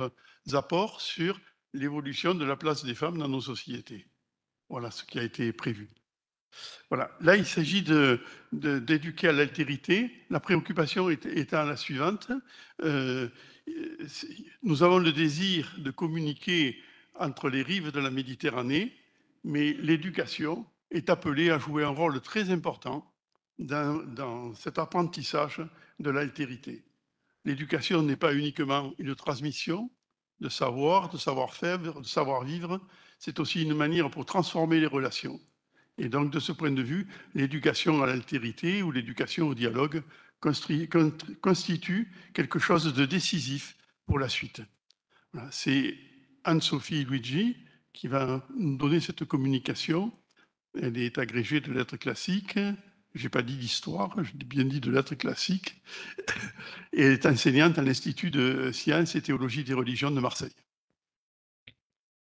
Euh, apports sur l'évolution de la place des femmes dans nos sociétés. Voilà ce qui a été prévu. Voilà. Là, il s'agit d'éduquer à l'altérité. La préoccupation étant la suivante, euh, nous avons le désir de communiquer entre les rives de la Méditerranée, mais l'éducation est appelée à jouer un rôle très important dans cet apprentissage de l'altérité. L'éducation n'est pas uniquement une transmission de savoir, de savoir-faire, de savoir-vivre, c'est aussi une manière pour transformer les relations. Et donc, de ce point de vue, l'éducation à l'altérité ou l'éducation au dialogue constitue quelque chose de décisif pour la suite. c'est Anne-Sophie Luigi qui va nous donner cette communication. Elle est agrégée de lettres classiques, j'ai pas dit d'histoire, j'ai bien dit de lettres classiques, et elle est enseignante à l'Institut de sciences et théologie des religions de Marseille.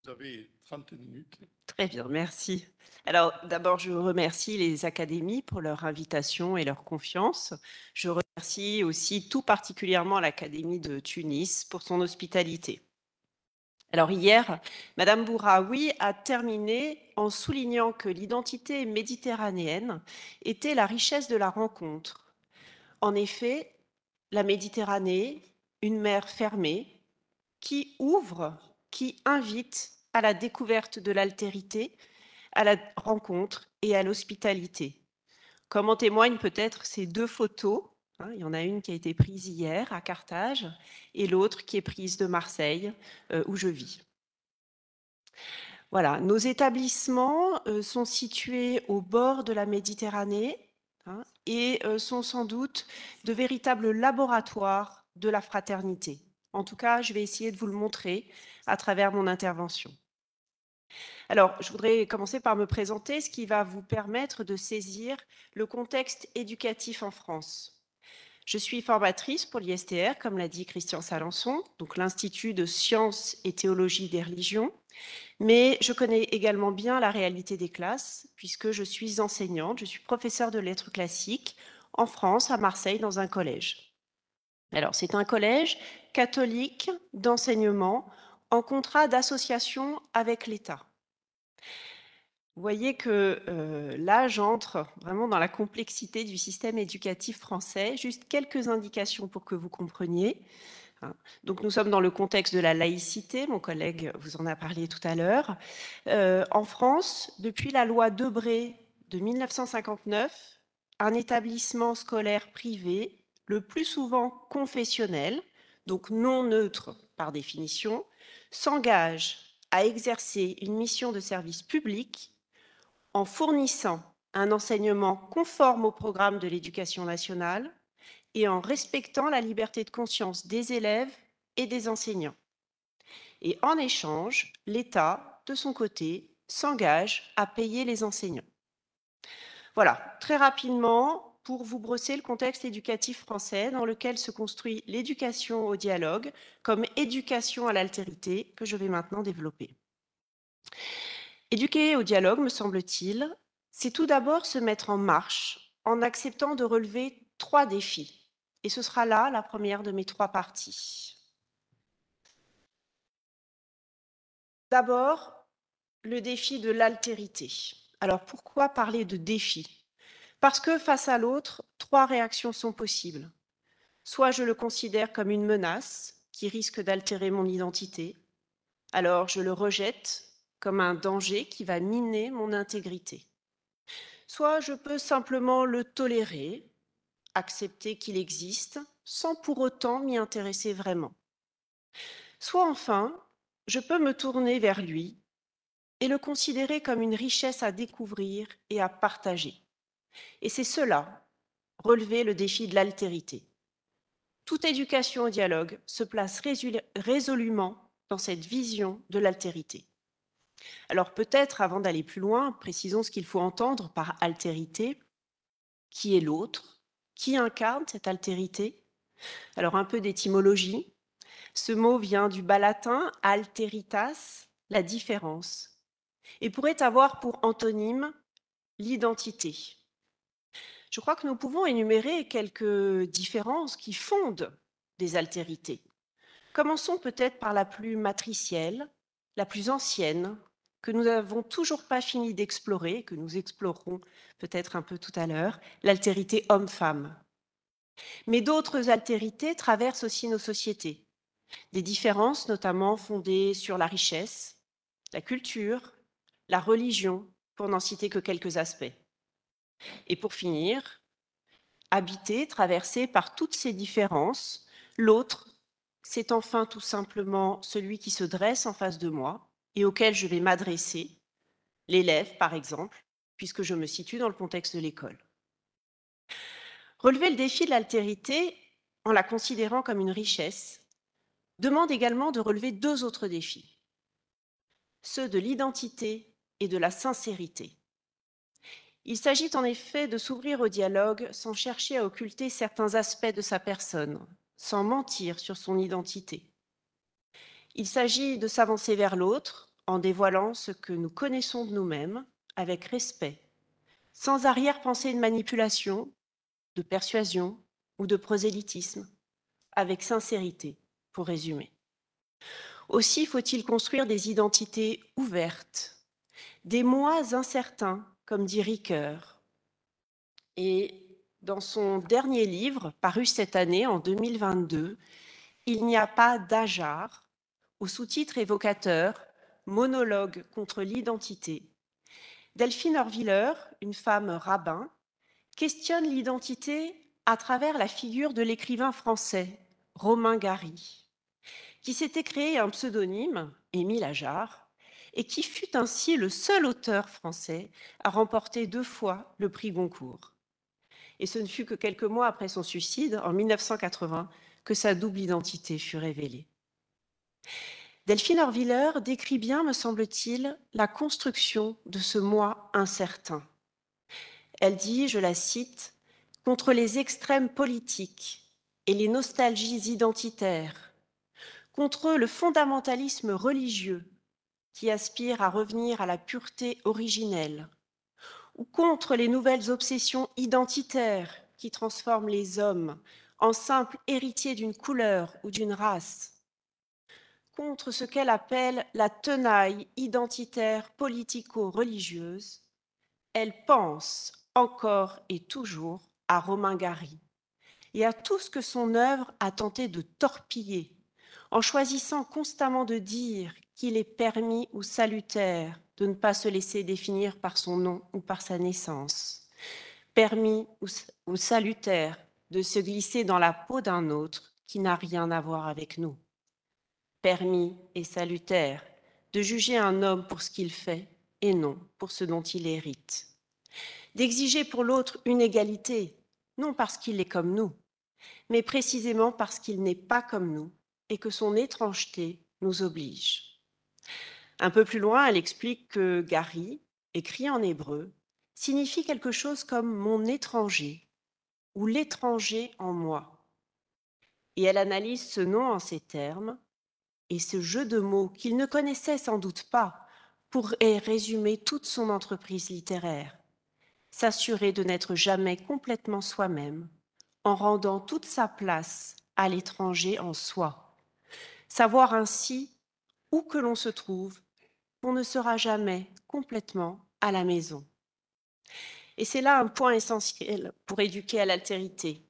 Vous avez 30 minutes. Très bien, merci. Alors d'abord, je remercie les académies pour leur invitation et leur confiance. Je remercie aussi tout particulièrement l'Académie de Tunis pour son hospitalité. Alors hier, Madame Bouraoui a terminé en soulignant que l'identité méditerranéenne était la richesse de la rencontre. En effet, la Méditerranée, une mer fermée, qui ouvre, qui invite à la découverte de l'altérité, à la rencontre et à l'hospitalité. Comme en témoignent peut-être ces deux photos Hein, il y en a une qui a été prise hier à Carthage et l'autre qui est prise de Marseille, euh, où je vis. Voilà, nos établissements euh, sont situés au bord de la Méditerranée hein, et euh, sont sans doute de véritables laboratoires de la fraternité. En tout cas, je vais essayer de vous le montrer à travers mon intervention. Alors, je voudrais commencer par me présenter, ce qui va vous permettre de saisir le contexte éducatif en France. Je suis formatrice pour l'ISTR, comme l'a dit Christian Salançon, donc l'Institut de sciences et théologie des religions, mais je connais également bien la réalité des classes, puisque je suis enseignante, je suis professeure de lettres classiques en France, à Marseille, dans un collège. Alors, c'est un collège catholique d'enseignement en contrat d'association avec l'État. Vous voyez que euh, là, j'entre vraiment dans la complexité du système éducatif français. Juste quelques indications pour que vous compreniez. Hein. Donc nous sommes dans le contexte de la laïcité, mon collègue vous en a parlé tout à l'heure. Euh, en France, depuis la loi Debré de 1959, un établissement scolaire privé, le plus souvent confessionnel, donc non neutre par définition, s'engage à exercer une mission de service public en fournissant un enseignement conforme au programme de l'éducation nationale et en respectant la liberté de conscience des élèves et des enseignants. Et en échange, l'État, de son côté, s'engage à payer les enseignants. Voilà, très rapidement, pour vous brosser le contexte éducatif français dans lequel se construit l'éducation au dialogue comme éducation à l'altérité que je vais maintenant développer. Éduquer au dialogue, me semble-t-il, c'est tout d'abord se mettre en marche en acceptant de relever trois défis. Et ce sera là la première de mes trois parties. D'abord, le défi de l'altérité. Alors pourquoi parler de défi Parce que face à l'autre, trois réactions sont possibles. Soit je le considère comme une menace qui risque d'altérer mon identité, alors je le rejette comme un danger qui va miner mon intégrité. Soit je peux simplement le tolérer, accepter qu'il existe, sans pour autant m'y intéresser vraiment. Soit enfin, je peux me tourner vers lui et le considérer comme une richesse à découvrir et à partager. Et c'est cela, relever le défi de l'altérité. Toute éducation au dialogue se place résolument dans cette vision de l'altérité. Alors peut-être, avant d'aller plus loin, précisons ce qu'il faut entendre par altérité. Qui est l'autre Qui incarne cette altérité Alors un peu d'étymologie. Ce mot vient du bas latin alteritas, la différence, et pourrait avoir pour antonyme l'identité. Je crois que nous pouvons énumérer quelques différences qui fondent des altérités. Commençons peut-être par la plus matricielle, la plus ancienne, que nous n'avons toujours pas fini d'explorer, que nous explorerons peut-être un peu tout à l'heure, l'altérité homme-femme. Mais d'autres altérités traversent aussi nos sociétés. Des différences notamment fondées sur la richesse, la culture, la religion, pour n'en citer que quelques aspects. Et pour finir, habité, traversé par toutes ces différences, l'autre, c'est enfin tout simplement celui qui se dresse en face de moi, et auquel je vais m'adresser, l'élève par exemple, puisque je me situe dans le contexte de l'école. Relever le défi de l'altérité en la considérant comme une richesse demande également de relever deux autres défis, ceux de l'identité et de la sincérité. Il s'agit en effet de s'ouvrir au dialogue sans chercher à occulter certains aspects de sa personne, sans mentir sur son identité. Il s'agit de s'avancer vers l'autre en dévoilant ce que nous connaissons de nous-mêmes avec respect, sans arrière-pensée de manipulation, de persuasion ou de prosélytisme, avec sincérité, pour résumer. Aussi faut-il construire des identités ouvertes, des mois incertains, comme dit Ricoeur. Et dans son dernier livre, paru cette année, en 2022, Il n'y a pas d'ajar, au sous-titre évocateur Monologue contre l'identité, Delphine Horviller, une femme rabbin, questionne l'identité à travers la figure de l'écrivain français Romain Gary, qui s'était créé un pseudonyme, Émile Ajar, et qui fut ainsi le seul auteur français à remporter deux fois le prix Goncourt. Et ce ne fut que quelques mois après son suicide, en 1980, que sa double identité fut révélée. Delphine Orwiller décrit bien, me semble-t-il, la construction de ce moi incertain. Elle dit, je la cite, contre les extrêmes politiques et les nostalgies identitaires, contre le fondamentalisme religieux qui aspire à revenir à la pureté originelle, ou contre les nouvelles obsessions identitaires qui transforment les hommes en simples héritiers d'une couleur ou d'une race, contre ce qu'elle appelle la tenaille identitaire politico-religieuse, elle pense encore et toujours à Romain Gary et à tout ce que son œuvre a tenté de torpiller, en choisissant constamment de dire qu'il est permis ou salutaire de ne pas se laisser définir par son nom ou par sa naissance, permis ou, ou salutaire de se glisser dans la peau d'un autre qui n'a rien à voir avec nous permis et salutaire de juger un homme pour ce qu'il fait et non pour ce dont il hérite. D'exiger pour l'autre une égalité, non parce qu'il est comme nous, mais précisément parce qu'il n'est pas comme nous et que son étrangeté nous oblige. Un peu plus loin, elle explique que Gary, écrit en hébreu, signifie quelque chose comme mon étranger ou l'étranger en moi. Et elle analyse ce nom en ces termes et ce jeu de mots qu'il ne connaissait sans doute pas pourrait résumer toute son entreprise littéraire. S'assurer de n'être jamais complètement soi-même en rendant toute sa place à l'étranger en soi. Savoir ainsi, où que l'on se trouve, qu'on ne sera jamais complètement à la maison. Et c'est là un point essentiel pour éduquer à l'altérité.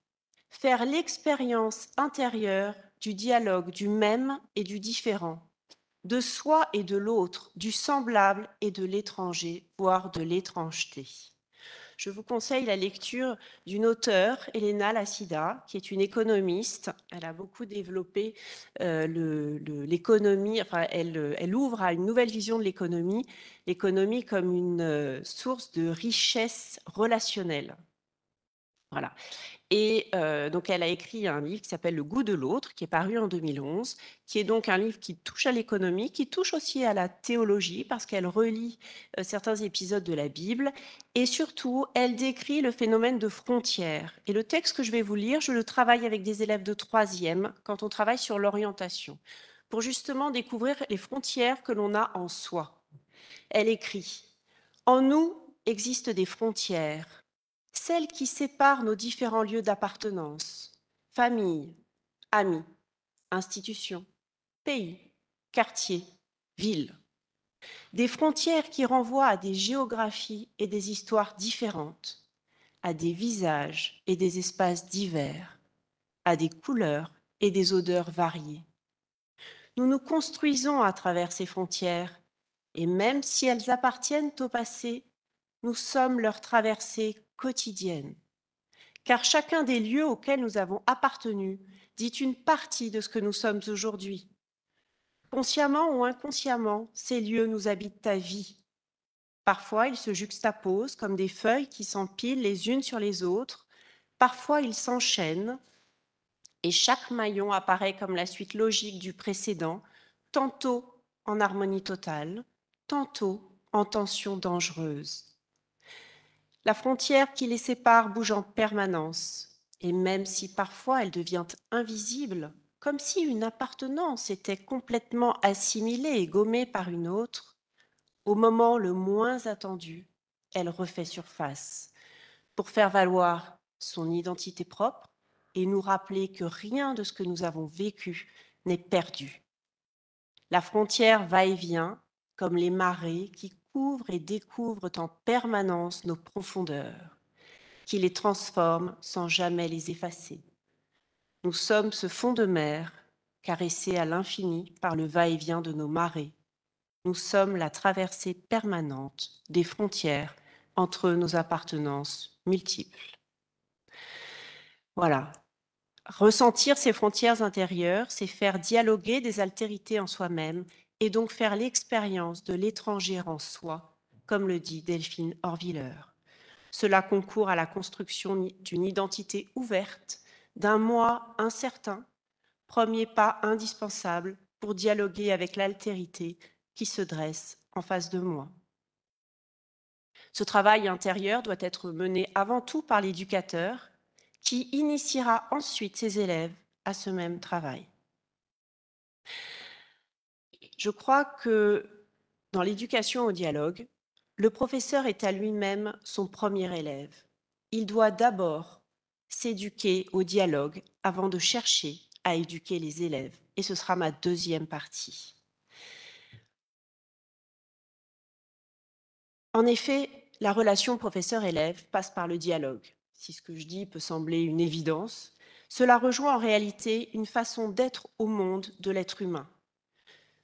Faire l'expérience intérieure du dialogue, du même et du différent, de soi et de l'autre, du semblable et de l'étranger, voire de l'étrangeté. Je vous conseille la lecture d'une auteure, Elena Lassida, qui est une économiste. Elle a beaucoup développé euh, l'économie, elle, elle, ouvre à une nouvelle vision de l'économie, l'économie comme une euh, source de richesse relationnelle. Voilà. Et euh, donc, elle a écrit un livre qui s'appelle Le goût de l'autre, qui est paru en 2011, qui est donc un livre qui touche à l'économie, qui touche aussi à la théologie, parce qu'elle relie euh, certains épisodes de la Bible. Et surtout, elle décrit le phénomène de frontières. Et le texte que je vais vous lire, je le travaille avec des élèves de troisième quand on travaille sur l'orientation, pour justement découvrir les frontières que l'on a en soi. Elle écrit En nous existent des frontières celles qui séparent nos différents lieux d'appartenance, famille, amis, institutions, pays, quartiers, villes. Des frontières qui renvoient à des géographies et des histoires différentes, à des visages et des espaces divers, à des couleurs et des odeurs variées. Nous nous construisons à travers ces frontières, et même si elles appartiennent au passé, nous sommes leur traversée quotidienne. Car chacun des lieux auxquels nous avons appartenu dit une partie de ce que nous sommes aujourd'hui. Consciemment ou inconsciemment, ces lieux nous habitent à vie. Parfois, ils se juxtaposent comme des feuilles qui s'empilent les unes sur les autres. Parfois, ils s'enchaînent. Et chaque maillon apparaît comme la suite logique du précédent, tantôt en harmonie totale, tantôt en tension dangereuse. La frontière qui les sépare bouge en permanence, et même si parfois elle devient invisible, comme si une appartenance était complètement assimilée et gommée par une autre, au moment le moins attendu, elle refait surface pour faire valoir son identité propre et nous rappeler que rien de ce que nous avons vécu n'est perdu. La frontière va et vient, comme les marées qui et découvrent en permanence nos profondeurs, qui les transforment sans jamais les effacer. Nous sommes ce fond de mer caressé à l'infini par le va-et-vient de nos marées. Nous sommes la traversée permanente des frontières entre nos appartenances multiples. Voilà. Ressentir ces frontières intérieures, c'est faire dialoguer des altérités en soi-même et donc faire l'expérience de l'étranger en soi, comme le dit Delphine Horviller. Cela concourt à la construction d'une identité ouverte, d'un moi incertain, premier pas indispensable pour dialoguer avec l'altérité qui se dresse en face de moi. Ce travail intérieur doit être mené avant tout par l'éducateur qui initiera ensuite ses élèves à ce même travail. Je crois que dans l'éducation au dialogue, le professeur est à lui-même son premier élève. Il doit d'abord s'éduquer au dialogue avant de chercher à éduquer les élèves. Et ce sera ma deuxième partie. En effet, la relation professeur-élève passe par le dialogue. Si ce que je dis peut sembler une évidence, cela rejoint en réalité une façon d'être au monde de l'être humain.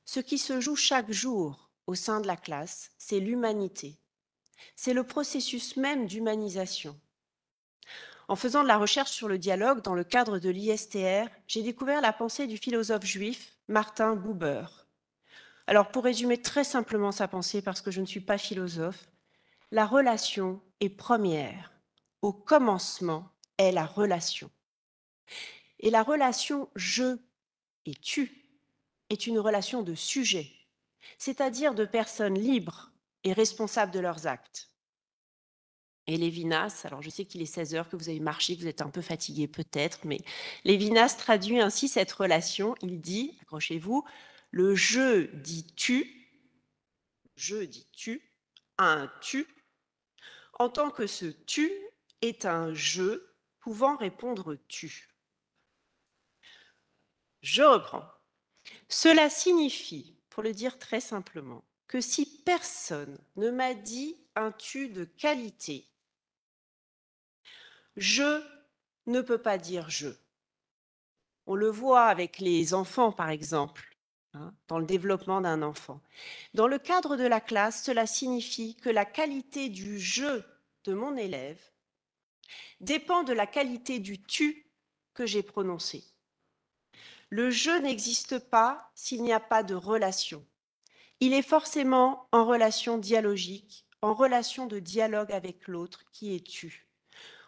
Ce qui se joue chaque jour au sein de la classe, c'est l'humanité. C'est le processus même d'humanisation. En faisant de la recherche sur le dialogue dans le cadre de l'ISTR, j'ai découvert la pensée du philosophe juif Martin Buber. Alors pour résumer très simplement sa pensée, parce que je ne suis pas philosophe, la relation est première. Au commencement est la relation. Et la relation je et tu est une relation de sujet, c'est-à-dire de personnes libres et responsables de leurs actes. Et Lévinas, alors je sais qu'il est 16 heures, que vous avez marché, que vous êtes un peu fatigué peut-être, mais Lévinas traduit ainsi cette relation. Il dit, accrochez-vous, le je dit tu, je dis tu, un tu, en tant que ce tu est un je pouvant répondre tu. Je reprends. Cela signifie, pour le dire très simplement, que si personne ne m'a dit un tu de qualité, je ne peux pas dire je. On le voit avec les enfants, par exemple, hein, dans le développement d'un enfant. Dans le cadre de la classe, cela signifie que la qualité du je de mon élève dépend de la qualité du tu que j'ai prononcé. Le jeu n'existe pas s'il n'y a pas de relation. Il est forcément en relation dialogique, en relation de dialogue avec l'autre qui est tu.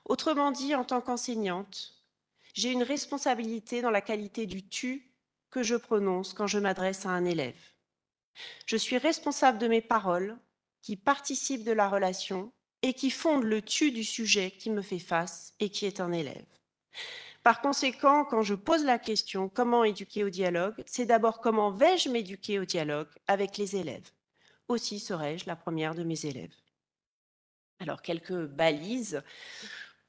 Autrement dit, en tant qu'enseignante, j'ai une responsabilité dans la qualité du tu que je prononce quand je m'adresse à un élève. Je suis responsable de mes paroles qui participent de la relation et qui fondent le tu du sujet qui me fait face et qui est un élève. Par conséquent, quand je pose la question comment éduquer au dialogue, c'est d'abord comment vais-je m'éduquer au dialogue avec les élèves Aussi serai-je la première de mes élèves. Alors, quelques balises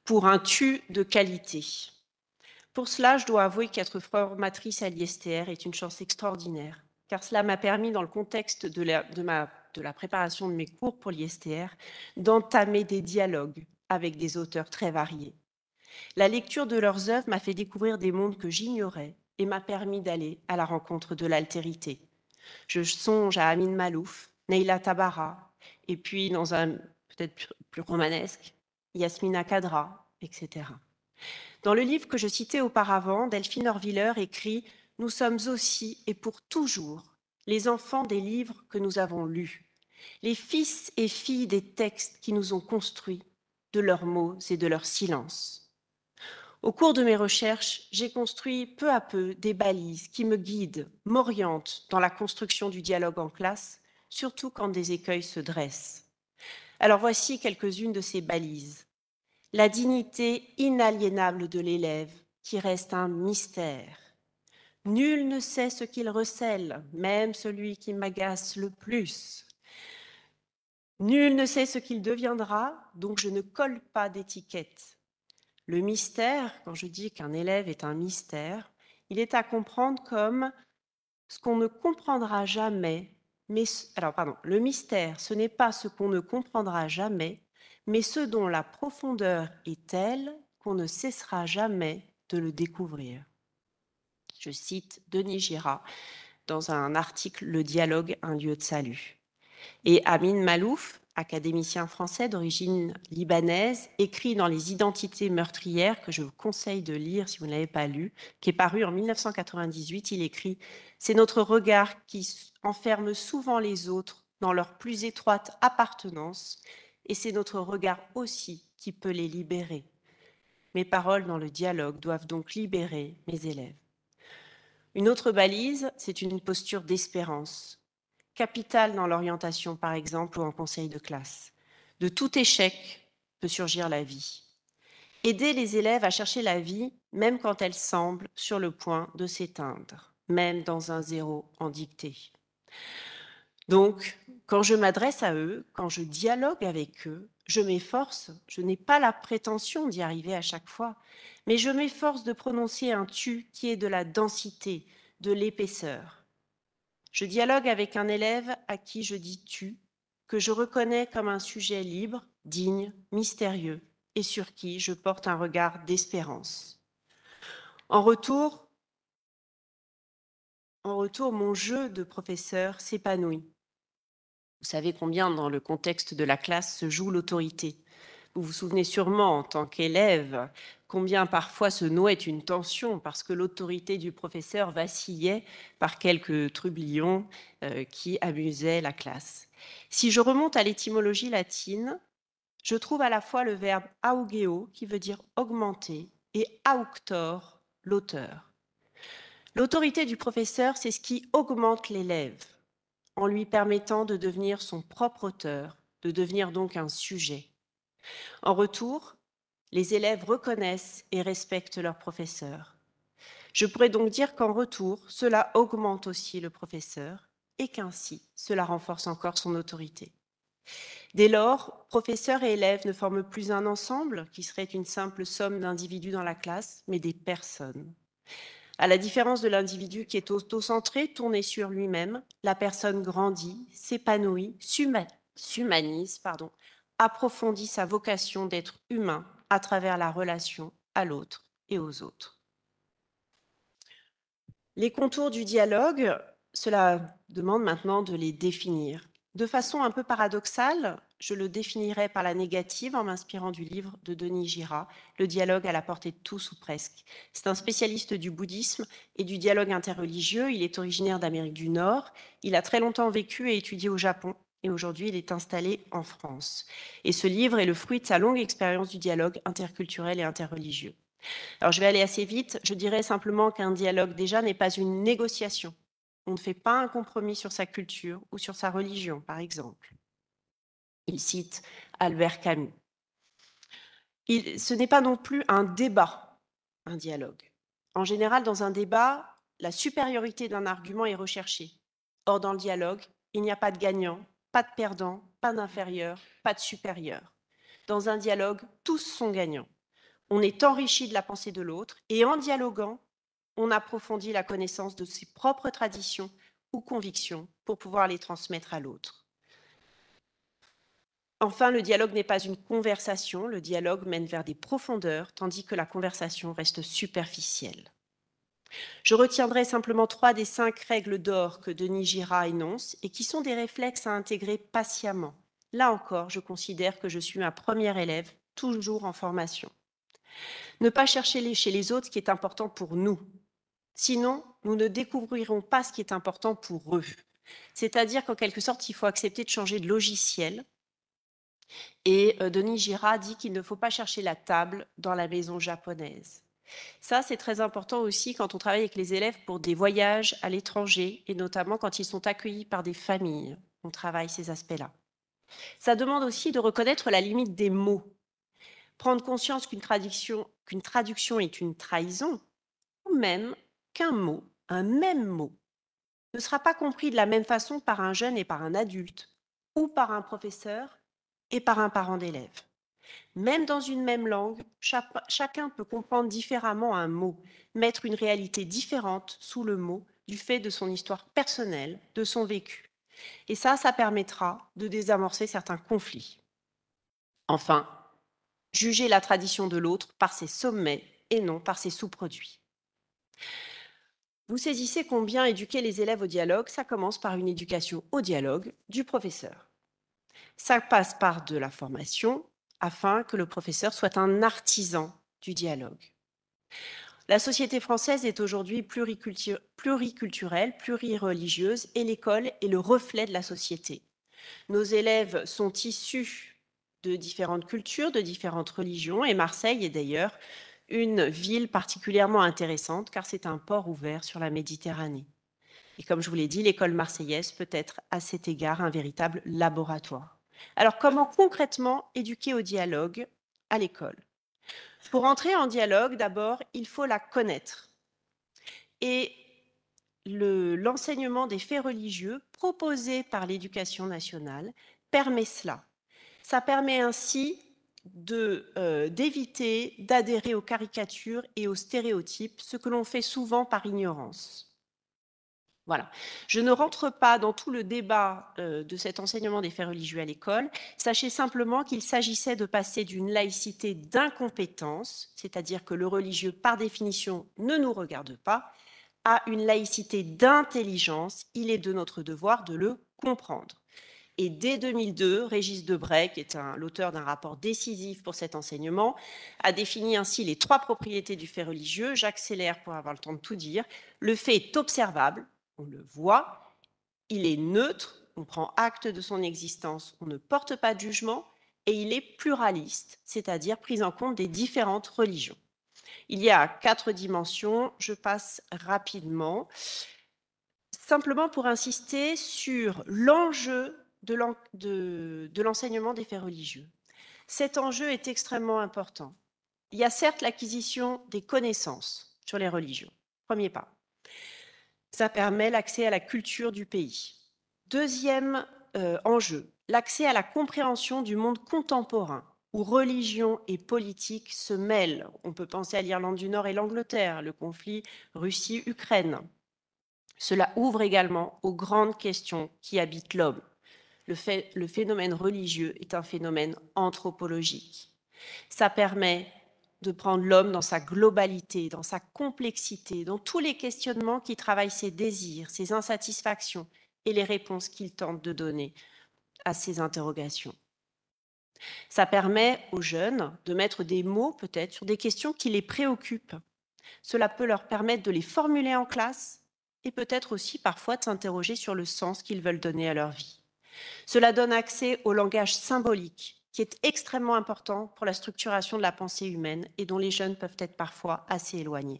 pour un tu de qualité. Pour cela, je dois avouer qu'être formatrice à l'ISTR est une chance extraordinaire, car cela m'a permis, dans le contexte de la, de la préparation de mes cours pour l'ISTR, d'entamer des dialogues avec des auteurs très variés la lecture de leurs œuvres m'a fait découvrir des mondes que j'ignorais et m'a permis d'aller à la rencontre de l'altérité. Je songe à Amin Malouf, Neila Tabara, et puis dans un peut-être plus romanesque, Yasmina Kadra, etc. Dans le livre que je citais auparavant, Delphine Orviller écrit Nous sommes aussi et pour toujours les enfants des livres que nous avons lus, les fils et filles des textes qui nous ont construits, de leurs mots et de leur silence. Au cours de mes recherches, j'ai construit peu à peu des balises qui me guident, m'orientent dans la construction du dialogue en classe, surtout quand des écueils se dressent. Alors voici quelques-unes de ces balises. La dignité inaliénable de l'élève qui reste un mystère. Nul ne sait ce qu'il recèle, même celui qui m'agace le plus. Nul ne sait ce qu'il deviendra, donc je ne colle pas d'étiquette. Le mystère, quand je dis qu'un élève est un mystère, il est à comprendre comme ce qu'on ne comprendra jamais, mais alors pardon, le mystère, ce n'est pas ce qu'on ne comprendra jamais, mais ce dont la profondeur est telle qu'on ne cessera jamais de le découvrir. Je cite Denis Girard dans un article Le dialogue, un lieu de salut. Et Amin Malouf, académicien français d'origine libanaise, écrit dans Les Identités meurtrières, que je vous conseille de lire si vous ne l'avez pas lu, qui est paru en 1998. Il écrit C'est notre regard qui enferme souvent les autres dans leur plus étroite appartenance, et c'est notre regard aussi qui peut les libérer. Mes paroles dans le dialogue doivent donc libérer mes élèves. Une autre balise, c'est une posture d'espérance, capital dans l'orientation, par exemple, ou en conseil de classe. De tout échec peut surgir la vie. Aider les élèves à chercher la vie, même quand elle semble sur le point de s'éteindre, même dans un zéro en dictée. Donc, quand je m'adresse à eux, quand je dialogue avec eux, je m'efforce, je n'ai pas la prétention d'y arriver à chaque fois, mais je m'efforce de prononcer un tu qui est de la densité, de l'épaisseur, je dialogue avec un élève à qui je dis tu, que je reconnais comme un sujet libre, digne, mystérieux, et sur qui je porte un regard d'espérance. En retour, en retour, mon jeu de professeur s'épanouit. Vous savez combien dans le contexte de la classe se joue l'autorité. Vous vous souvenez sûrement en tant qu'élève combien parfois se nouait une tension parce que l'autorité du professeur vacillait par quelques trublions euh, qui amusaient la classe. Si je remonte à l'étymologie latine, je trouve à la fois le verbe augeo qui veut dire augmenter et auctor l'auteur. L'autorité du professeur, c'est ce qui augmente l'élève en lui permettant de devenir son propre auteur, de devenir donc un sujet. En retour, les élèves reconnaissent et respectent leur professeurs. Je pourrais donc dire qu'en retour, cela augmente aussi le professeur et qu'ainsi, cela renforce encore son autorité. Dès lors, professeurs et élèves ne forment plus un ensemble qui serait une simple somme d'individus dans la classe, mais des personnes. À la différence de l'individu qui est autocentré, tourné sur lui-même, la personne grandit, s'épanouit, s'humanise, pardon, approfondit sa vocation d'être humain à travers la relation à l'autre et aux autres. Les contours du dialogue, cela demande maintenant de les définir. De façon un peu paradoxale, je le définirai par la négative en m'inspirant du livre de Denis Girard, Le dialogue à la portée de tous ou presque. C'est un spécialiste du bouddhisme et du dialogue interreligieux. Il est originaire d'Amérique du Nord. Il a très longtemps vécu et étudié au Japon et aujourd'hui il est installé en France. Et ce livre est le fruit de sa longue expérience du dialogue interculturel et interreligieux. Alors je vais aller assez vite, je dirais simplement qu'un dialogue déjà n'est pas une négociation. On ne fait pas un compromis sur sa culture ou sur sa religion, par exemple. Il cite Albert Camus. ce n'est pas non plus un débat, un dialogue. En général, dans un débat, la supériorité d'un argument est recherchée. Or, dans le dialogue, il n'y a pas de gagnant, pas de perdant, pas d'inférieur, pas de supérieur. Dans un dialogue, tous sont gagnants. On est enrichi de la pensée de l'autre et en dialoguant, on approfondit la connaissance de ses propres traditions ou convictions pour pouvoir les transmettre à l'autre. Enfin, le dialogue n'est pas une conversation, le dialogue mène vers des profondeurs, tandis que la conversation reste superficielle. Je retiendrai simplement trois des cinq règles d'or que Denis Girard énonce et qui sont des réflexes à intégrer patiemment. Là encore, je considère que je suis un premier élève, toujours en formation. Ne pas chercher chez les autres ce qui est important pour nous. Sinon, nous ne découvrirons pas ce qui est important pour eux. C'est-à-dire qu'en quelque sorte, il faut accepter de changer de logiciel. Et euh, Denis Girard dit qu'il ne faut pas chercher la table dans la maison japonaise. Ça, c'est très important aussi quand on travaille avec les élèves pour des voyages à l'étranger et notamment quand ils sont accueillis par des familles. On travaille ces aspects-là. Ça demande aussi de reconnaître la limite des mots. Prendre conscience qu'une traduction, est une trahison, ou même qu'un mot, un même mot, ne sera pas compris de la même façon par un jeune et par un adulte, ou par un professeur et par un parent d'élève. Même dans une même langue, chacun peut comprendre différemment un mot, mettre une réalité différente sous le mot du fait de son histoire personnelle, de son vécu. Et ça, ça permettra de désamorcer certains conflits. Enfin, juger la tradition de l'autre par ses sommets et non par ses sous-produits. Vous saisissez combien éduquer les élèves au dialogue, ça commence par une éducation au dialogue du professeur. Ça passe par de la formation, afin que le professeur soit un artisan du dialogue. La société française est aujourd'hui pluriculturelle, plurireligieuse et l'école est le reflet de la société. Nos élèves sont issus de différentes cultures, de différentes religions et Marseille est d'ailleurs une ville particulièrement intéressante car c'est un port ouvert sur la Méditerranée. Et comme je vous l'ai dit, l'école marseillaise peut être à cet égard un véritable laboratoire. Alors, comment concrètement éduquer au dialogue à l'école Pour entrer en dialogue, d'abord, il faut la connaître. Et l'enseignement des faits religieux proposé par l'éducation nationale permet cela. Ça permet ainsi euh, d'éviter d'adhérer aux caricatures et aux stéréotypes, ce que l'on fait souvent par ignorance. Voilà. Je ne rentre pas dans tout le débat euh, de cet enseignement des faits religieux à l'école. Sachez simplement qu'il s'agissait de passer d'une laïcité d'incompétence, c'est-à-dire que le religieux, par définition, ne nous regarde pas, à une laïcité d'intelligence. Il est de notre devoir de le comprendre. Et dès 2002, Régis Debray, qui est l'auteur d'un rapport décisif pour cet enseignement, a défini ainsi les trois propriétés du fait religieux. J'accélère pour avoir le temps de tout dire. Le fait est observable, on le voit, il est neutre, on prend acte de son existence, on ne porte pas de jugement, et il est pluraliste, c'est-à-dire prise en compte des différentes religions. Il y a quatre dimensions, je passe rapidement, simplement pour insister sur l'enjeu de l'enseignement des faits religieux. Cet enjeu est extrêmement important. Il y a certes l'acquisition des connaissances sur les religions, premier pas. Ça permet l'accès à la culture du pays. Deuxième euh, enjeu, l'accès à la compréhension du monde contemporain où religion et politique se mêlent. On peut penser à l'Irlande du Nord et l'Angleterre, le conflit Russie-Ukraine. Cela ouvre également aux grandes questions qui habitent l'homme. Le, le phénomène religieux est un phénomène anthropologique. Ça permet de prendre l'homme dans sa globalité, dans sa complexité, dans tous les questionnements qui travaillent ses désirs, ses insatisfactions et les réponses qu'il tente de donner à ses interrogations. Ça permet aux jeunes de mettre des mots peut-être sur des questions qui les préoccupent. Cela peut leur permettre de les formuler en classe et peut-être aussi parfois de s'interroger sur le sens qu'ils veulent donner à leur vie. Cela donne accès au langage symbolique qui est extrêmement important pour la structuration de la pensée humaine et dont les jeunes peuvent être parfois assez éloignés.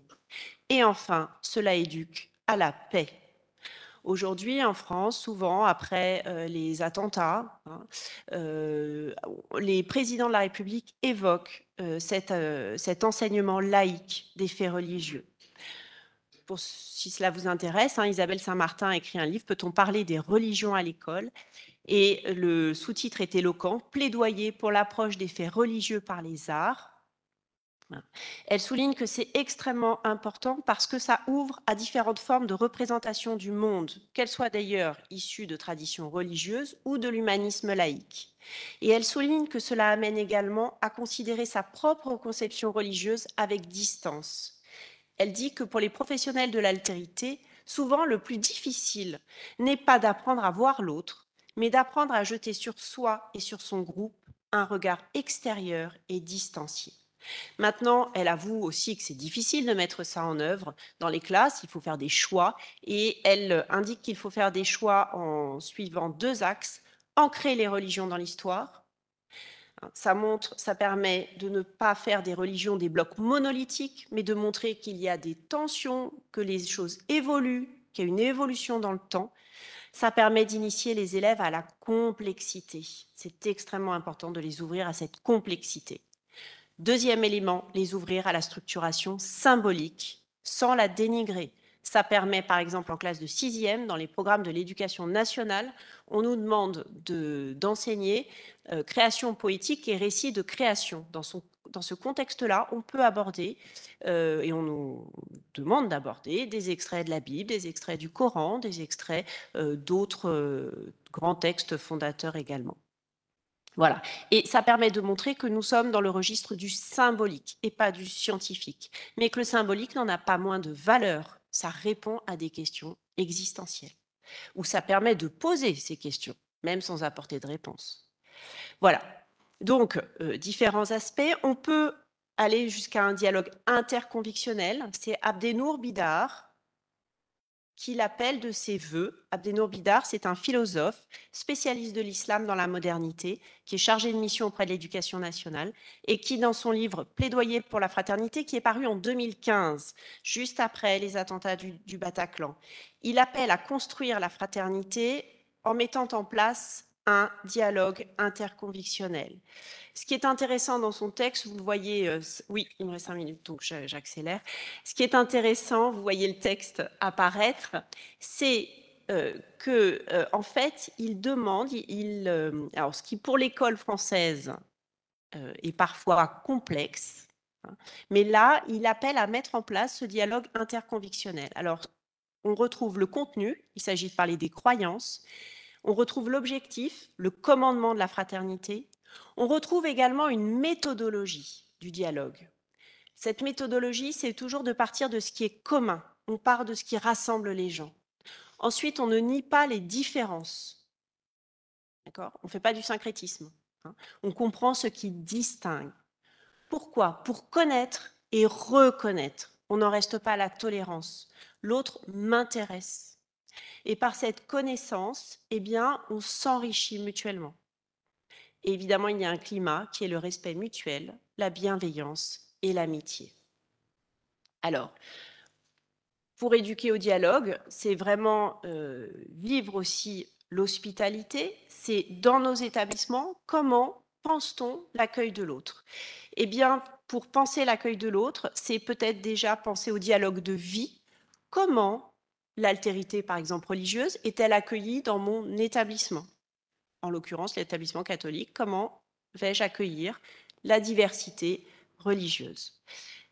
Et enfin, cela éduque à la paix. Aujourd'hui, en France, souvent après euh, les attentats, hein, euh, les présidents de la République évoquent euh, cet enseignement laïque des faits religieux. si cela vous intéresse, hein, Isabelle Saint-Martin a écrit un livre, Peut-on parler des religions à l'école et le sous-titre est éloquent, Plaidoyer pour l'approche des faits religieux par les arts. Elle souligne que c'est extrêmement important parce que ça ouvre à différentes formes de représentation du monde, qu'elles soient d'ailleurs issues de traditions religieuses ou de l'humanisme laïque. Et elle souligne que cela amène également à considérer sa propre conception religieuse avec distance. Elle dit que pour les professionnels de l'altérité, souvent le plus difficile n'est pas d'apprendre à voir l'autre, mais d'apprendre à jeter sur soi et sur son groupe un regard extérieur et distancié. Maintenant, elle avoue aussi que c'est difficile de mettre ça en œuvre. Dans les classes, il faut faire des choix et elle indique qu'il faut faire des choix en suivant deux axes, ancrer les religions dans l'histoire. Ça montre, ça permet de ne pas faire des religions des blocs monolithiques, mais de montrer qu'il y a des tensions, que les choses évoluent, qu'il y a une évolution dans le temps ça permet d'initier les élèves à la complexité. C'est extrêmement important de les ouvrir à cette complexité. Deuxième élément, les ouvrir à la structuration symbolique sans la dénigrer. Ça permet, par exemple, en classe de sixième, dans les programmes de l'éducation nationale, on nous demande d'enseigner euh, création poétique et récit de création dans son dans ce contexte-là, on peut aborder, euh, et on nous demande d'aborder, des extraits de la Bible, des extraits du Coran, des extraits euh, d'autres euh, grands textes fondateurs également. Voilà. Et ça permet de montrer que nous sommes dans le registre du symbolique et pas du scientifique, mais que le symbolique n'en a pas moins de valeur. Ça répond à des questions existentielles, ou ça permet de poser ces questions, même sans apporter de réponse. Voilà, donc, euh, différents aspects. On peut aller jusqu'à un dialogue interconvictionnel. C'est Abdenour Bidar qui l'appelle de ses voeux. Abdenour Bidar, c'est un philosophe spécialiste de l'islam dans la modernité, qui est chargé de mission auprès de l'éducation nationale et qui, dans son livre Plaidoyer pour la fraternité, qui est paru en 2015, juste après les attentats du Bataclan, il appelle à construire la fraternité en mettant en place un dialogue interconvictionnel. Ce qui est intéressant dans son texte, vous voyez, euh, oui, il me reste cinq minutes, donc j'accélère. Ce qui est intéressant, vous voyez le texte apparaître, c'est euh, que, euh, en fait, il demande, il, alors ce qui pour l'école française est parfois complexe, hein, mais là, il appelle à mettre en place ce dialogue interconvictionnel. Alors, on retrouve le contenu, il s'agit de parler des croyances, on retrouve l'objectif, le commandement de la fraternité, on retrouve également une méthodologie du dialogue. Cette méthodologie, c'est toujours de partir de ce qui est commun, on part de ce qui rassemble les gens. Ensuite, on ne nie pas les différences. On ne fait pas du syncrétisme. Hein. on comprend ce qui distingue. Pourquoi Pour connaître et reconnaître. On n'en reste pas à la tolérance. L'autre m'intéresse. Et par cette connaissance, eh bien, on s'enrichit mutuellement. évidemment, il y a un climat qui est le respect mutuel, la bienveillance et l'amitié. Alors, pour éduquer au dialogue, c'est vraiment euh, vivre aussi l'hospitalité, c'est dans nos établissements, comment pense-t-on l'accueil de l'autre Eh bien, pour penser l'accueil de l'autre, c'est peut-être déjà penser au dialogue de vie. Comment l'altérité, par exemple religieuse, est-elle accueillie dans mon établissement En l'occurrence, l'établissement catholique, comment vais-je accueillir la diversité religieuse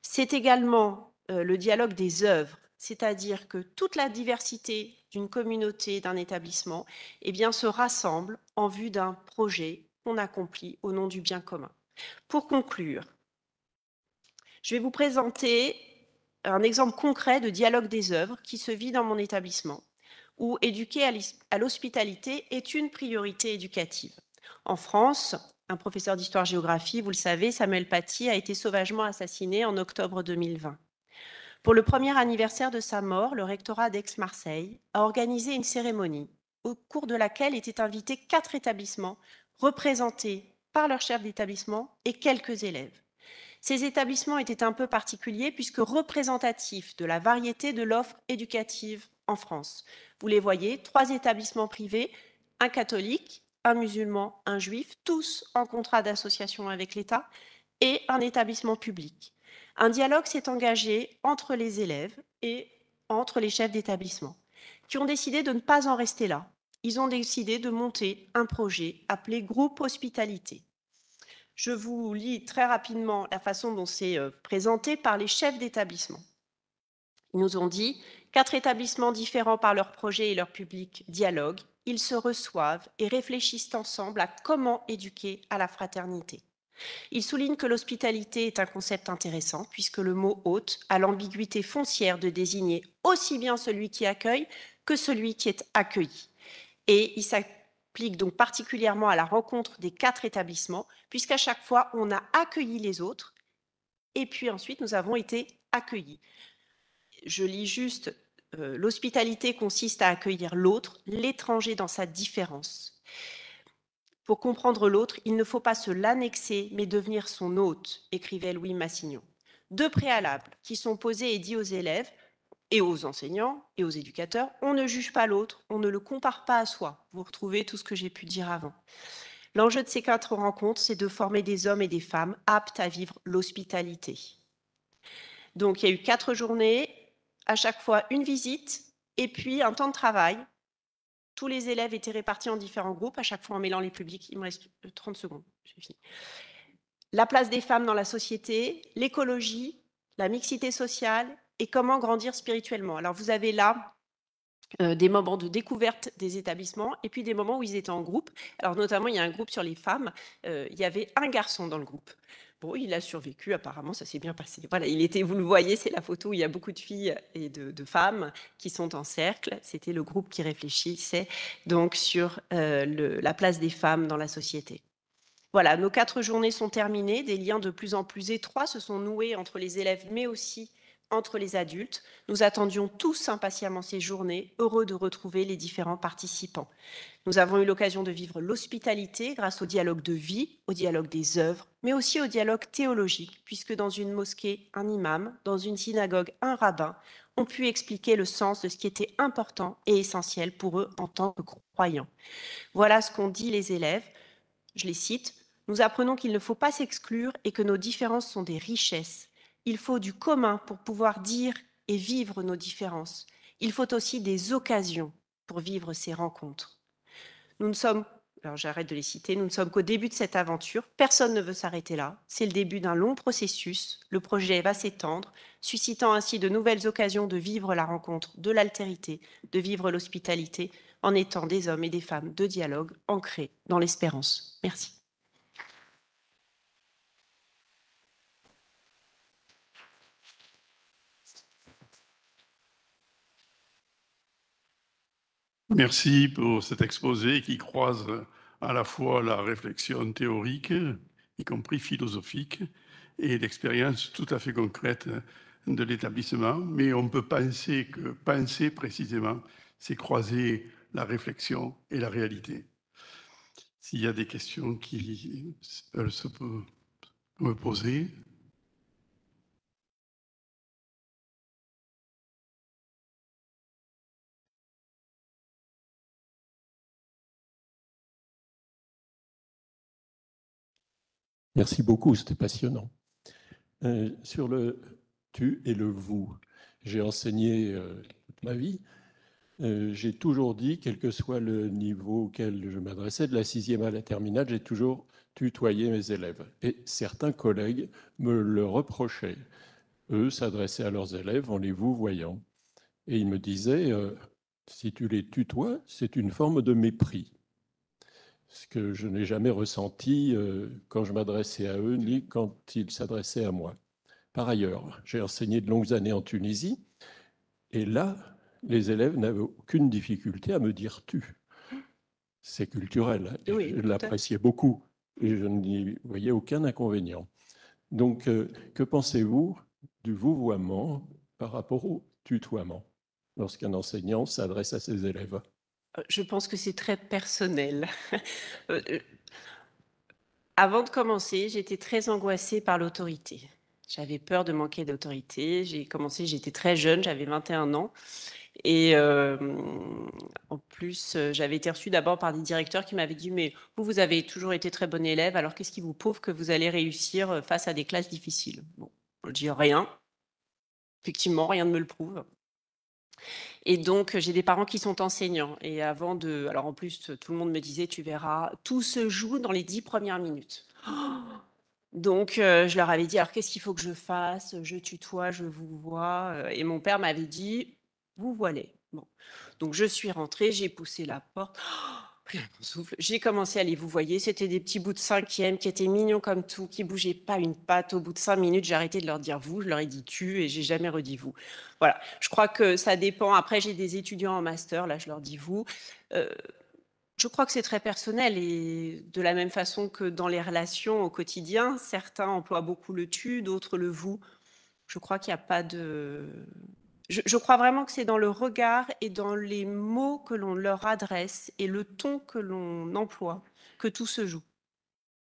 C'est également euh, le dialogue des œuvres, c'est-à-dire que toute la diversité d'une communauté, d'un établissement, eh bien, se rassemble en vue d'un projet qu'on accomplit au nom du bien commun. Pour conclure, je vais vous présenter un exemple concret de dialogue des œuvres qui se vit dans mon établissement, où éduquer à l'hospitalité est une priorité éducative. En France, un professeur d'histoire-géographie, vous le savez, Samuel Paty, a été sauvagement assassiné en octobre 2020. Pour le premier anniversaire de sa mort, le rectorat d'Aix-Marseille a organisé une cérémonie au cours de laquelle étaient invités quatre établissements représentés par leur chef d'établissement et quelques élèves. Ces établissements étaient un peu particuliers puisque représentatifs de la variété de l'offre éducative en France. Vous les voyez, trois établissements privés, un catholique, un musulman, un juif, tous en contrat d'association avec l'État, et un établissement public. Un dialogue s'est engagé entre les élèves et entre les chefs d'établissement, qui ont décidé de ne pas en rester là. Ils ont décidé de monter un projet appelé Groupe Hospitalité. Je vous lis très rapidement la façon dont c'est euh, présenté par les chefs d'établissement. Ils nous ont dit quatre établissements différents par leur projet et leur public dialogue. Ils se reçoivent et réfléchissent ensemble à comment éduquer à la fraternité. Ils soulignent que l'hospitalité est un concept intéressant puisque le mot hôte a l'ambiguïté foncière de désigner aussi bien celui qui accueille que celui qui est accueilli. Et ils s'applique donc particulièrement à la rencontre des quatre établissements, puisqu'à chaque fois, on a accueilli les autres, et puis ensuite, nous avons été accueillis. Je lis juste, euh, l'hospitalité consiste à accueillir l'autre, l'étranger dans sa différence. Pour comprendre l'autre, il ne faut pas se l'annexer, mais devenir son hôte, écrivait Louis Massignon. Deux préalables qui sont posés et dits aux élèves et aux enseignants et aux éducateurs, on ne juge pas l'autre, on ne le compare pas à soi. Vous retrouvez tout ce que j'ai pu dire avant. L'enjeu de ces quatre rencontres, c'est de former des hommes et des femmes aptes à vivre l'hospitalité. Donc il y a eu quatre journées, à chaque fois une visite et puis un temps de travail. Tous les élèves étaient répartis en différents groupes, à chaque fois en mêlant les publics. Il me reste 30 euh, secondes, La place des femmes dans la société, l'écologie, la mixité sociale, et comment grandir spirituellement. Alors vous avez là euh, des moments de découverte des établissements et puis des moments où ils étaient en groupe. Alors notamment, il y a un groupe sur les femmes. Euh, il y avait un garçon dans le groupe. Bon, il a survécu, apparemment, ça s'est bien passé. Voilà, il était, vous le voyez, c'est la photo où il y a beaucoup de filles et de, femmes qui sont en cercle. C'était le groupe qui réfléchissait donc sur euh, la place des femmes dans la société. Voilà, nos quatre journées sont terminées. Des liens de plus en plus étroits se sont noués entre les élèves, mais aussi entre les adultes. Nous attendions tous impatiemment ces journées, heureux de retrouver les différents participants. Nous avons eu l'occasion de vivre l'hospitalité grâce au dialogue de vie, au dialogue des œuvres, mais aussi au dialogue théologique, puisque dans une mosquée, un imam, dans une synagogue, un rabbin, ont pu expliquer le sens de ce qui était important et essentiel pour eux en tant que croyants. Voilà ce qu'ont dit les élèves. Je les cite. Nous apprenons qu'il ne faut pas s'exclure et que nos différences sont des richesses il faut du commun pour pouvoir dire et vivre nos différences. Il faut aussi des occasions pour vivre ces rencontres. Nous ne sommes, alors j'arrête de les citer, nous ne sommes qu'au début de cette aventure. Personne ne veut s'arrêter là. C'est le début d'un long processus. Le projet va s'étendre, suscitant ainsi de nouvelles occasions de vivre la rencontre, de l'altérité, de vivre l'hospitalité, en étant des hommes et des femmes de dialogue ancrés dans l'espérance. Merci. Merci pour cet exposé qui croise à la fois la réflexion théorique, y compris philosophique, et l'expérience tout à fait concrète de l'établissement. Mais on peut penser que penser précisément, c'est croiser la réflexion et la réalité. S'il y a des questions qui peuvent se poser, Merci beaucoup, c'était passionnant. Euh, sur le tu et le vous, j'ai enseigné euh, toute ma vie. Euh, j'ai toujours dit, quel que soit le niveau auquel je m'adressais, de la sixième à la terminale, j'ai toujours tutoyé mes élèves. Et certains collègues me le reprochaient. Eux s'adressaient à leurs élèves en les vous voyant. Et ils me disaient, si tu les tutoies, c'est une forme de mépris ce que je n'ai jamais ressenti euh, quand je m'adressais à eux ni quand ils s'adressaient à moi. Par ailleurs, j'ai enseigné de longues années en Tunisie et là, les élèves n'avaient aucune difficulté à me dire tu. C'est culturel. Et je l'appréciais beaucoup et je n'y voyais aucun inconvénient. Donc, euh, que pensez-vous du vouvoiement par rapport au tutoiement lorsqu'un enseignant s'adresse à ses élèves euh, je pense que c'est très personnel. Euh, euh, avant de commencer, j'étais très angoissée par l'autorité. J'avais peur de manquer d'autorité. J'ai commencé, j'étais très jeune, j'avais 21 ans. Et en plus, j'avais été reçue d'abord par des directeurs qui m'avaient dit Mais vous, vous avez toujours été très bon élève, alors qu'est-ce qui vous prouve que vous allez réussir face à des classes difficiles Bon, je dis rien. Effectivement, rien ne me le prouve. Et donc, j'ai des parents qui sont enseignants. Et avant de. Alors, en plus, tout le monde me disait, tu verras, tout se joue dans les dix premières minutes. donc, euh, je leur avais dit, alors, qu'est-ce qu'il faut que je fasse Je tutoie, je vous vois. Euh, et mon père m'avait dit, vous voilà Bon. Donc, je suis rentrée, j'ai poussé la porte souffle. J'ai commencé à les vous voyez. C'était des petits bouts de cinquième qui étaient mignons comme tout, qui bougeaient pas une patte. Au bout de cinq minutes, j'ai arrêté de leur dire vous. Je leur ai dit tu et j'ai jamais redit vous. Voilà. Je crois que ça dépend. Après, j'ai des étudiants en master. Là, je leur dis vous. Euh, je crois que c'est très personnel et de la même façon que dans les relations au quotidien, certains emploient beaucoup le tu, d'autres le vous. Je crois qu'il n'y a pas de je, crois vraiment que c'est dans le regard et dans les mots que l'on leur adresse et le ton que l'on emploie que tout se joue.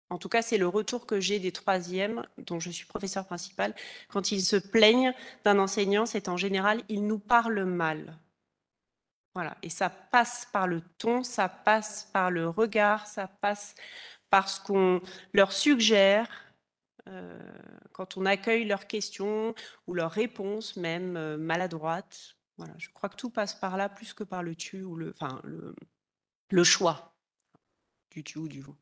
En tout cas, c'est le retour que j'ai des troisièmes, dont je suis professeur principal. Quand ils se plaignent d'un enseignant, c'est en général, ils nous parlent mal. Voilà. Et ça passe par le ton, ça passe par le regard, ça passe par ce qu'on leur suggère. Euh, quand on accueille leurs questions ou leurs réponses, même euh, maladroites. Voilà, je crois que tout passe par là plus que par le tu ou le, enfin, le, choix du tu ou du vous.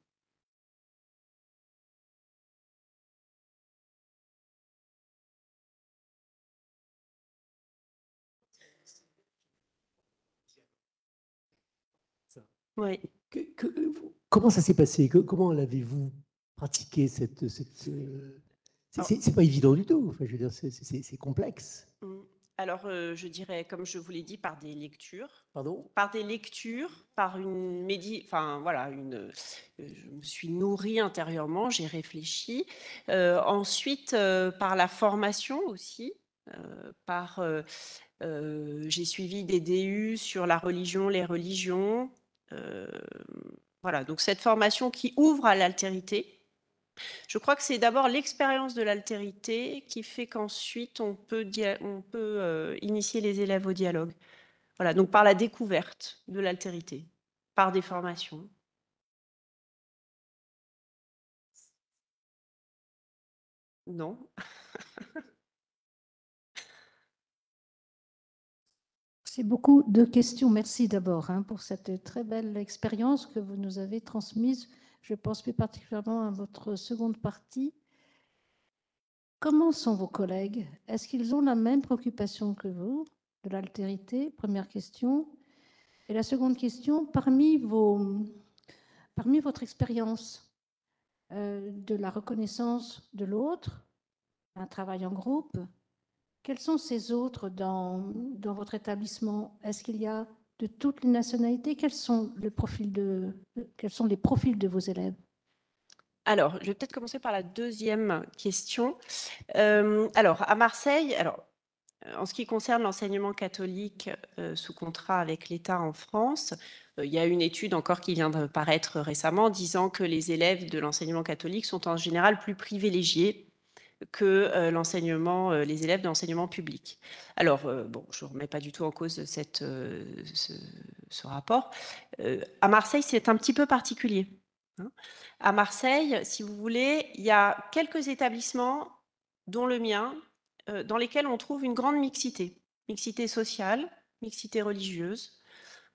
Euh, comment ça s'est passé Comment l'avez-vous pratiquer cette. Euh, c'est pas évident du tout. Enfin, je veux dire, c'est complexe. Mmh. Alors, euh, je dirais, comme je vous l'ai dit, par des lectures. Pardon Par des lectures, par une médi... Enfin, voilà, une... Euh, je me suis nourrie intérieurement, j'ai réfléchi. ensuite, par la formation aussi. par, j'ai suivi des DU sur la religion, les religions. voilà, donc cette formation qui ouvre à l'altérité, je crois que c'est d'abord l'expérience de l'altérité qui fait qu'ensuite on peut, on peut euh, initier les élèves au dialogue. Voilà, donc par la découverte de l'altérité, par des formations. Non. C'est beaucoup de questions. Merci d'abord hein, pour cette très belle expérience que vous nous avez transmise je pense plus particulièrement à votre seconde partie. Comment sont vos collègues Est-ce qu'ils ont la même préoccupation que vous de l'altérité Première question. Et la seconde question, parmi, vos, parmi votre expérience euh, de la reconnaissance de l'autre, un travail en groupe, quels sont ces autres dans, dans votre établissement Est-ce qu'il y a de toutes les nationalités. Quels sont, les profils de vos élèves alors, je vais peut-être commencer par la deuxième question. Euh, alors, à Marseille, alors, en ce qui concerne l'enseignement catholique euh, sous contrat avec l'État en France, euh, il y a une étude encore qui vient de paraître récemment disant que les élèves de l'enseignement catholique sont en général plus privilégiés que euh, l'enseignement, euh, les élèves de l'enseignement public. Alors, euh, bon, je ne remets pas du tout en cause cette, ce, rapport. à Marseille, c'est un petit peu particulier. Hein. À Marseille, si vous voulez, il y a quelques établissements, dont le mien, dans lesquels on trouve une grande mixité. Mixité sociale, mixité religieuse.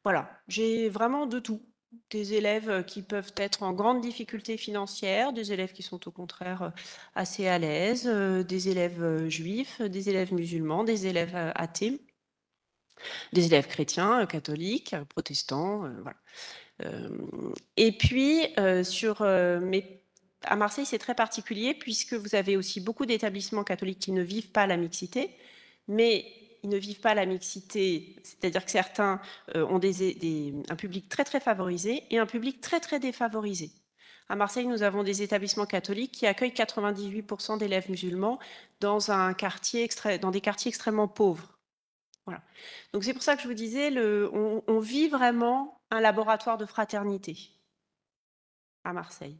Voilà, j'ai vraiment de tout des élèves euh, qui peuvent être en grande difficulté financière, des élèves qui sont au contraire euh, assez à l'aise, euh, des élèves juifs, des élèves musulmans, des élèves athées, des élèves chrétiens, catholiques, protestants. Et puis, sur mais à Marseille, c'est très particulier puisque vous avez aussi beaucoup d'établissements catholiques qui ne vivent pas la mixité, mais ils ne vivent pas la mixité, c'est-à-dire que certains euh, ont des, un public très très favorisé et un public très très défavorisé. À Marseille, nous avons des établissements catholiques qui accueillent 98% d'élèves musulmans dans, un quartier dans des quartiers extrêmement pauvres. Voilà. Donc c'est pour ça que je vous disais, le... on, on, vit vraiment un laboratoire de fraternité à Marseille.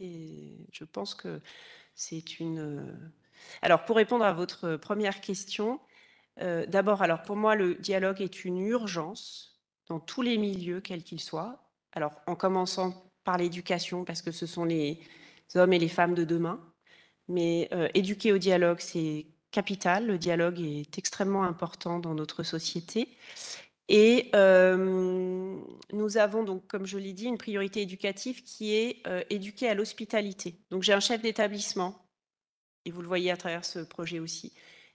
Et je pense que c'est une... Euh, alors pour répondre à votre première question, euh, d'abord, alors pour moi, le dialogue est une urgence dans tous les milieux, quels qu'ils soient. Alors, en commençant par l'éducation, parce que ce sont les hommes et les femmes de demain. Mais euh, éduquer au dialogue, c'est capital. Le dialogue est extrêmement important dans notre société. Et euh, nous avons donc, comme je l'ai dit, une priorité éducative qui est éduquer à l'hospitalité. Donc j'ai un chef d'établissement, et vous le voyez à travers ce projet aussi,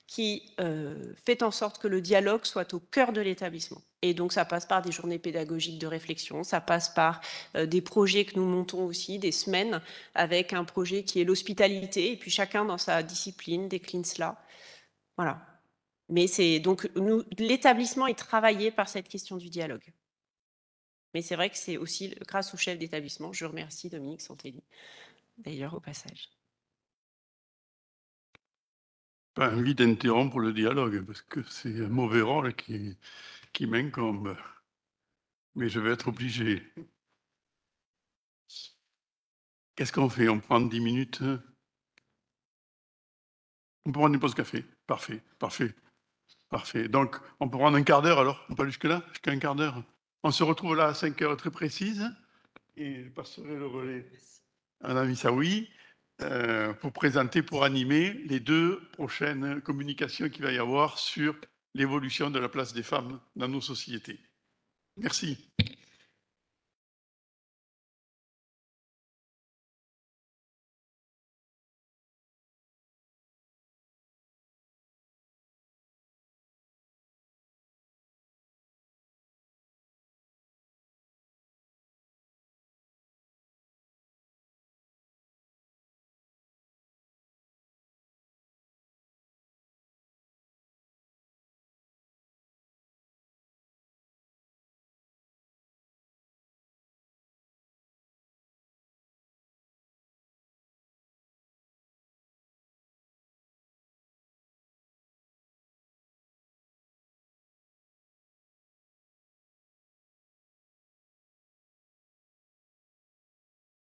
qui euh, fait en sorte que le dialogue soit au cœur de l'établissement. Et donc ça passe par des journées pédagogiques de réflexion, ça passe par euh, des projets que nous montons aussi, des semaines, avec un projet qui est l'hospitalité, et puis chacun dans sa discipline décline cela. Voilà. Mais c'est donc l'établissement est travaillé par cette question du dialogue. Mais c'est vrai que c'est aussi grâce au chef d'établissement, je remercie Dominique Santelli, d'ailleurs au passage pas envie d'interrompre le dialogue parce que c'est un mauvais rôle qui, qui m'incombe. Mais je vais être obligé. Qu'est-ce qu'on fait On prend dix minutes hein? On peut prendre une pause café. Parfait, parfait, parfait. Donc, on peut prendre un quart d'heure alors On peut aller jusque-là Jusqu'à un quart d'heure On se retrouve là à 5 heures très précise, et je passerai le relais à la oui. Euh, pour présenter, pour animer les deux prochaines communications qu'il va y avoir sur l'évolution de la place des femmes dans nos sociétés. Merci.